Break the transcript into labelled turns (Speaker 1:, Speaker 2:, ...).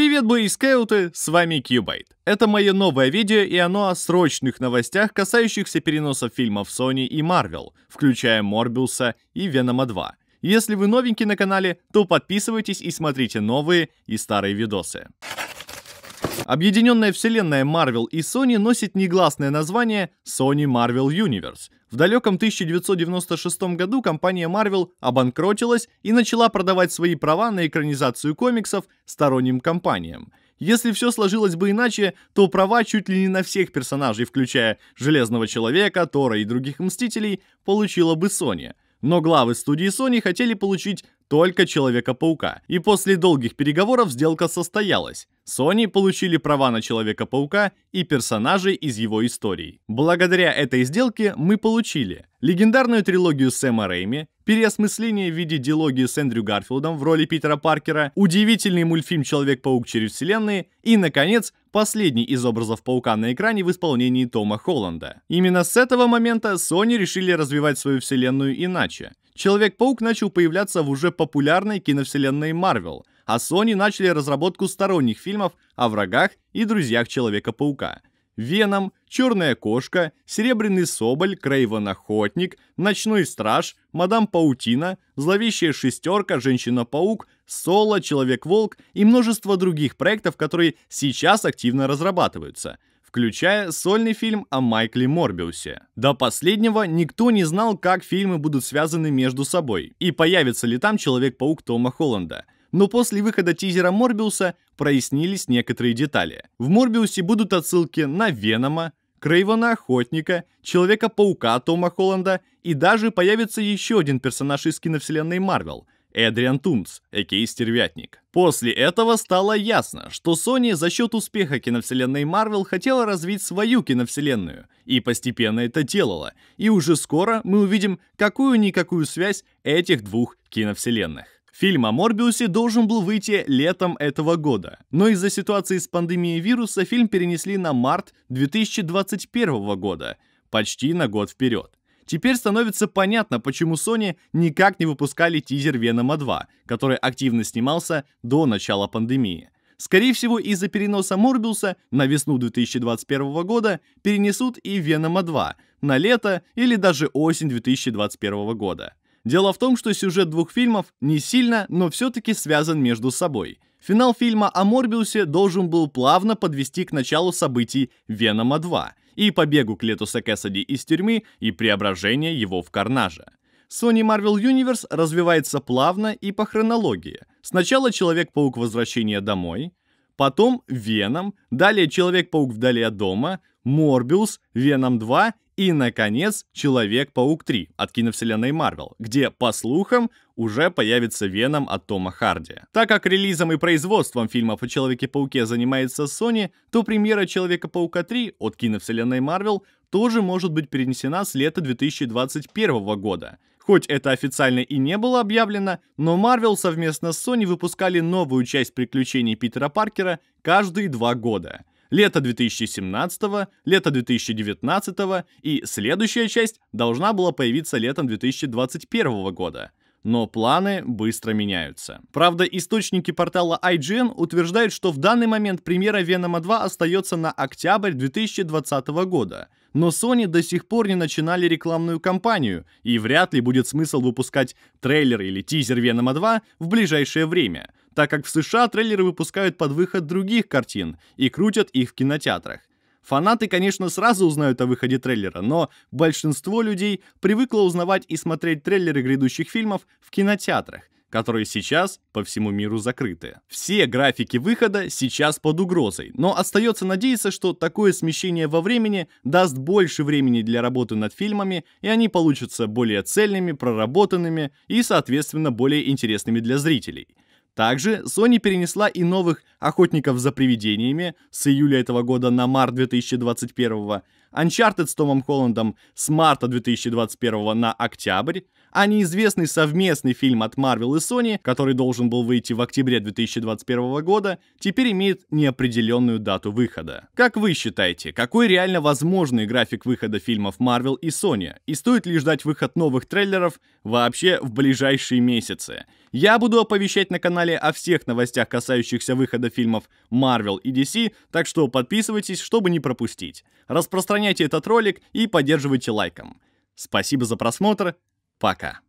Speaker 1: Привет, блейскауты! С вами Кьюбайт. Это мое новое видео и оно о срочных новостях, касающихся переносов фильмов Sony и Marvel, включая Морбиуса и Венома 2. Если вы новенький на канале, то подписывайтесь и смотрите новые и старые видосы. Объединенная вселенная Marvel и Sony носит негласное название Sony Marvel Universe, в далеком 1996 году компания Marvel обанкротилась и начала продавать свои права на экранизацию комиксов сторонним компаниям. Если все сложилось бы иначе, то права чуть ли не на всех персонажей, включая Железного Человека, Тора и других Мстителей, получила бы Sony. Но главы студии Sony хотели получить только Человека-паука. И после долгих переговоров сделка состоялась. Sony получили права на Человека-паука и персонажей из его историй. Благодаря этой сделке мы получили легендарную трилогию Сэма Рэйми, переосмысление в виде диалогии с Эндрю Гарфилдом в роли Питера Паркера, удивительный мультфильм «Человек-паук через вселенные» и, наконец, последний из образов паука на экране в исполнении Тома Холланда. Именно с этого момента Sony решили развивать свою вселенную иначе. Человек-паук начал появляться в уже популярной киновселенной Марвел, а Sony начали разработку сторонних фильмов о врагах и друзьях Человека-паука. Веном, Черная кошка, Серебряный соболь, Крейвен охотник, Ночной страж, Мадам Паутина, Зловещая шестерка, Женщина-паук, Соло, Человек-волк и множество других проектов, которые сейчас активно разрабатываются – включая сольный фильм о Майкле Морбиусе. До последнего никто не знал, как фильмы будут связаны между собой и появится ли там Человек-паук Тома Холланда – но после выхода тизера Морбиуса прояснились некоторые детали. В Морбиусе будут отсылки на Венома, Крейвона Охотника, Человека-паука Тома Холланда и даже появится еще один персонаж из киновселенной Марвел – Эдриан Тумс, экей а Стервятник. После этого стало ясно, что Sony за счет успеха киновселенной Marvel хотела развить свою киновселенную, и постепенно это делала, и уже скоро мы увидим какую-никакую связь этих двух киновселенных. Фильм о Морбиусе должен был выйти летом этого года, но из-за ситуации с пандемией вируса фильм перенесли на март 2021 года, почти на год вперед. Теперь становится понятно, почему Sony никак не выпускали тизер Венома 2, который активно снимался до начала пандемии. Скорее всего, из-за переноса Морбиуса на весну 2021 года перенесут и Венома 2 на лето или даже осень 2021 года. Дело в том, что сюжет двух фильмов не сильно, но все-таки связан между собой. Финал фильма о Морбиусе должен был плавно подвести к началу событий Венома 2, и побегу Клетуса Кэссиди из тюрьмы и преображение его в Карнажа. Sony Marvel Universe развивается плавно и по хронологии. Сначала Человек-паук Возвращение домой, потом Веном, далее Человек-паук Вдали от дома, Морбиус, Веном 2 и, наконец, Человек-паук 3 от киновселенной Марвел, где, по слухам, уже появится Веном от Тома Харди. Так как релизом и производством фильмов о Человеке-пауке занимается Sony, то премьера Человека-паука 3 от киновселенной Марвел тоже может быть перенесена с лета 2021 года. Хоть это официально и не было объявлено, но Marvel совместно с Sony выпускали новую часть приключений Питера Паркера каждые два года лето 2017, лето 2019 и следующая часть должна была появиться летом 2021 года. Но планы быстро меняются. Правда, источники портала IGN утверждают, что в данный момент премьера Venom 2 остается на октябрь 2020 года. Но Sony до сих пор не начинали рекламную кампанию, и вряд ли будет смысл выпускать трейлер или тизер Venom 2 в ближайшее время – так как в США трейлеры выпускают под выход других картин и крутят их в кинотеатрах. Фанаты, конечно, сразу узнают о выходе трейлера, но большинство людей привыкло узнавать и смотреть трейлеры грядущих фильмов в кинотеатрах, которые сейчас по всему миру закрыты. Все графики выхода сейчас под угрозой, но остается надеяться, что такое смещение во времени даст больше времени для работы над фильмами, и они получатся более цельными, проработанными и, соответственно, более интересными для зрителей – также Sony перенесла и новых «Охотников за привидениями» с июля этого года на март 2021, Uncharted с Томом Холландом с марта 2021 на октябрь, а неизвестный совместный фильм от Marvel и Sony, который должен был выйти в октябре 2021 года, теперь имеет неопределенную дату выхода. Как вы считаете, какой реально возможный график выхода фильмов Marvel и Sony? И стоит ли ждать выход новых трейлеров вообще в ближайшие месяцы? Я буду оповещать на канале о всех новостях, касающихся выхода фильмов Marvel и DC, так что подписывайтесь, чтобы не пропустить. Распространяйте распространяйте этот ролик и поддерживайте лайком. Спасибо за просмотр. Пока.